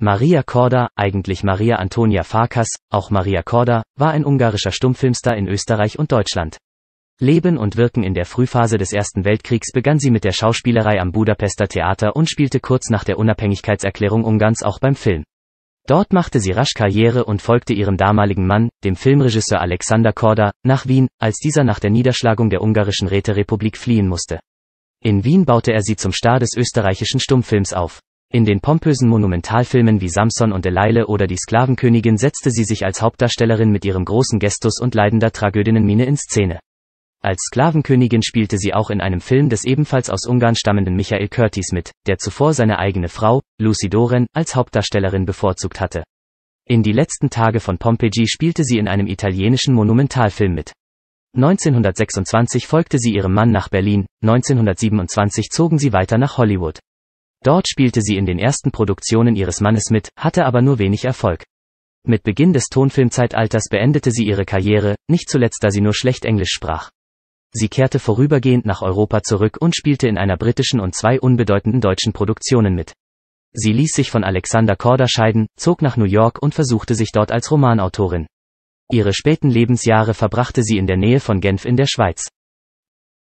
Maria Korda, eigentlich Maria Antonia Farkas, auch Maria Korda, war ein ungarischer Stummfilmstar in Österreich und Deutschland. Leben und Wirken in der Frühphase des Ersten Weltkriegs begann sie mit der Schauspielerei am Budapester Theater und spielte kurz nach der Unabhängigkeitserklärung Ungarns auch beim Film. Dort machte sie rasch Karriere und folgte ihrem damaligen Mann, dem Filmregisseur Alexander Korda, nach Wien, als dieser nach der Niederschlagung der ungarischen Räterepublik fliehen musste. In Wien baute er sie zum Star des österreichischen Stummfilms auf. In den pompösen Monumentalfilmen wie Samson und Delilah oder Die Sklavenkönigin setzte sie sich als Hauptdarstellerin mit ihrem großen Gestus und leidender Tragödinnenmiene in Szene. Als Sklavenkönigin spielte sie auch in einem Film des ebenfalls aus Ungarn stammenden Michael Curtis mit, der zuvor seine eigene Frau, Lucy Doren, als Hauptdarstellerin bevorzugt hatte. In die letzten Tage von Pompeji spielte sie in einem italienischen Monumentalfilm mit. 1926 folgte sie ihrem Mann nach Berlin, 1927 zogen sie weiter nach Hollywood. Dort spielte sie in den ersten Produktionen ihres Mannes mit, hatte aber nur wenig Erfolg. Mit Beginn des Tonfilmzeitalters beendete sie ihre Karriere, nicht zuletzt da sie nur schlecht Englisch sprach. Sie kehrte vorübergehend nach Europa zurück und spielte in einer britischen und zwei unbedeutenden deutschen Produktionen mit. Sie ließ sich von Alexander Korda scheiden, zog nach New York und versuchte sich dort als Romanautorin. Ihre späten Lebensjahre verbrachte sie in der Nähe von Genf in der Schweiz.